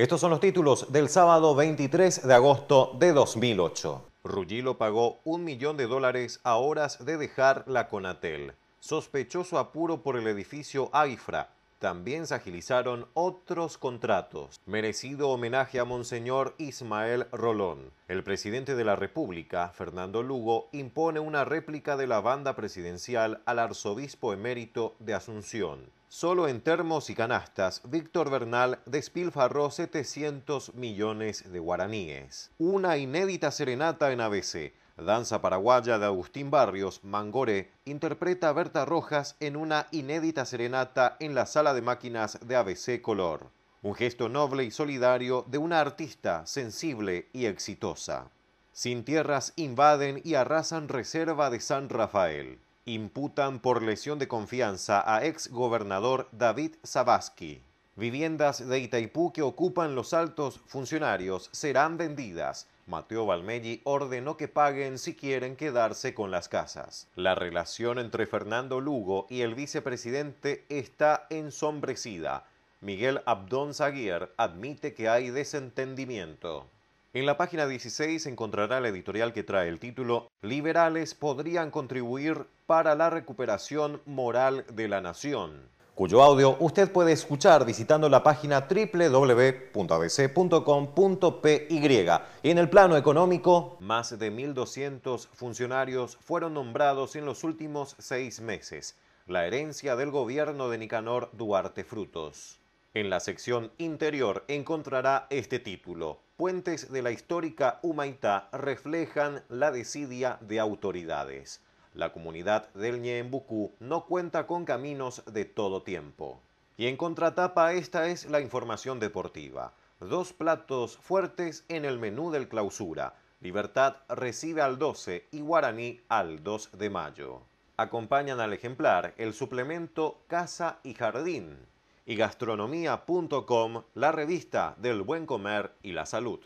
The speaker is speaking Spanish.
Estos son los títulos del sábado 23 de agosto de 2008. Rugilo pagó un millón de dólares a horas de dejar la Conatel. Sospechoso apuro por el edificio AIFRA también se agilizaron otros contratos. Merecido homenaje a Monseñor Ismael Rolón. El presidente de la República, Fernando Lugo, impone una réplica de la banda presidencial al arzobispo emérito de Asunción. Solo en termos y canastas, Víctor Bernal despilfarró 700 millones de guaraníes. Una inédita serenata en ABC danza paraguaya de Agustín Barrios, Mangoré, interpreta a Berta Rojas en una inédita serenata en la sala de máquinas de ABC Color. Un gesto noble y solidario de una artista sensible y exitosa. Sin tierras invaden y arrasan reserva de San Rafael. Imputan por lesión de confianza a ex gobernador David Sabaski. Viviendas de Itaipú que ocupan los altos funcionarios serán vendidas. Mateo Balmelli ordenó que paguen si quieren quedarse con las casas. La relación entre Fernando Lugo y el vicepresidente está ensombrecida. Miguel Abdón Zaguier admite que hay desentendimiento. En la página 16 encontrará la editorial que trae el título Liberales podrían contribuir para la recuperación moral de la nación cuyo audio usted puede escuchar visitando la página www.abc.com.py. Y en el plano económico, más de 1.200 funcionarios fueron nombrados en los últimos seis meses, la herencia del gobierno de Nicanor Duarte Frutos. En la sección interior encontrará este título. Puentes de la histórica Humaitá reflejan la desidia de autoridades la comunidad del Ñeembucú no cuenta con caminos de todo tiempo. Y en contratapa esta es la información deportiva. Dos platos fuertes en el menú del clausura. Libertad recibe al 12 y Guaraní al 2 de mayo. Acompañan al ejemplar el suplemento Casa y Jardín y gastronomía.com, la revista del buen comer y la salud.